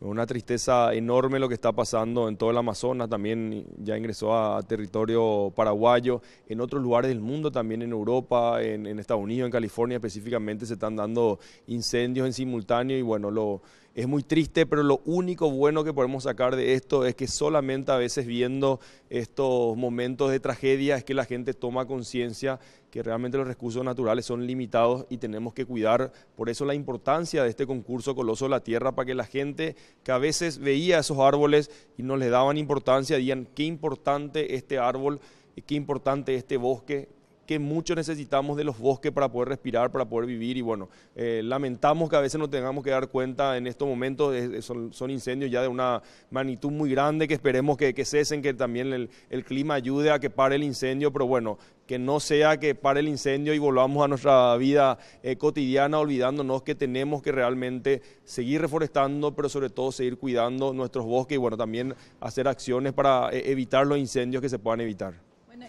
Una tristeza enorme lo que está pasando en todo el Amazonas, también ya ingresó a, territorio paraguayo, en otros lugares del mundo, también en Europa, en, Estados Unidos, en California específicamente, se están dando incendios en simultáneo y bueno, lo, es muy triste, pero lo único bueno que podemos sacar de esto es que solamente a veces viendo estos momentos de tragedia es que la gente toma conciencia que realmente los recursos naturales son limitados y tenemos que cuidar. Por eso la importancia de este concurso Coloso de la Tierra, para que la gente que a veces veía esos árboles y no les daban importancia, digan qué importante este árbol, qué importante este bosque, que mucho necesitamos de los bosques para poder respirar, para poder vivir y bueno, eh, lamentamos que a veces nos tengamos que dar cuenta en estos momentos, son, incendios ya de una magnitud muy grande que esperemos que, cesen, que también el, clima ayude a que pare el incendio, pero bueno, que no sea que pare el incendio y volvamos a nuestra vida eh, cotidiana olvidándonos que tenemos que realmente seguir reforestando, pero sobre todo seguir cuidando nuestros bosques y bueno, también hacer acciones para eh, evitar los incendios que se puedan evitar.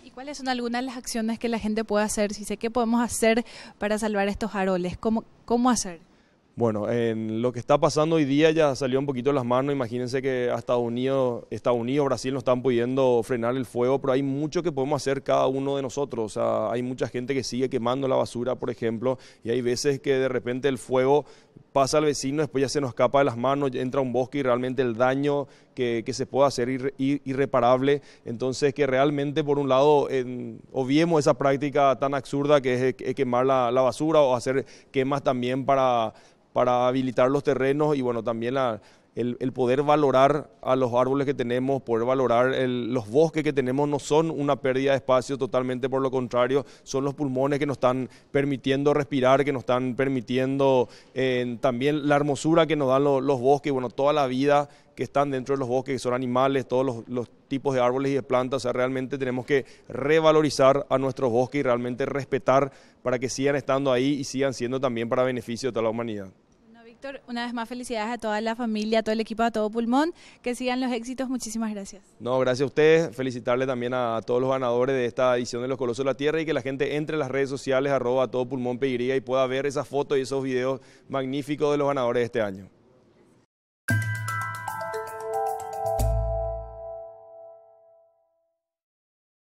¿y cuáles son algunas de las acciones que la gente puede hacer? Si sé qué podemos hacer para salvar estos aroles, ¿cómo, cómo hacer? Bueno, en lo que está pasando hoy día ya salió un poquito de las manos. Imagínense que Estados Unidos, Estados Unidos, Brasil no están pudiendo frenar el fuego, pero hay mucho que podemos hacer cada uno de nosotros. O sea, hay mucha gente que sigue quemando la basura, por ejemplo, y hay veces que de repente el fuego pasa al vecino, después ya se nos escapa de las manos, entra un bosque y realmente el daño que, se puede hacer irreparable. Entonces que realmente por un lado obviemos esa práctica tan absurda que es, quemar la, basura o hacer quemas también para, para habilitar los terrenos y bueno, también la el, poder valorar a los árboles que tenemos, poder valorar los bosques que tenemos, no son una pérdida de espacio totalmente, por lo contrario, son los pulmones que nos están permitiendo respirar, que nos están permitiendo eh, también la hermosura que nos dan los bosques, bueno, toda la vida que están dentro de los bosques, que son animales, todos los, los, tipos de árboles y de plantas. O sea, realmente tenemos que revalorizar a nuestros bosques y realmente respetar para que sigan estando ahí y sigan siendo también para beneficio de toda la humanidad una vez más felicidades a toda la familia, a todo el equipo, a todo pulmón. Que sigan los éxitos. Muchísimas gracias. No, gracias a ustedes. Felicitarle también a, todos los ganadores de esta edición de Los Colosos de la Tierra y que la gente entre a las redes sociales, arroba todo pulmón pediría y pueda ver esas fotos y esos videos magníficos de los ganadores de este año.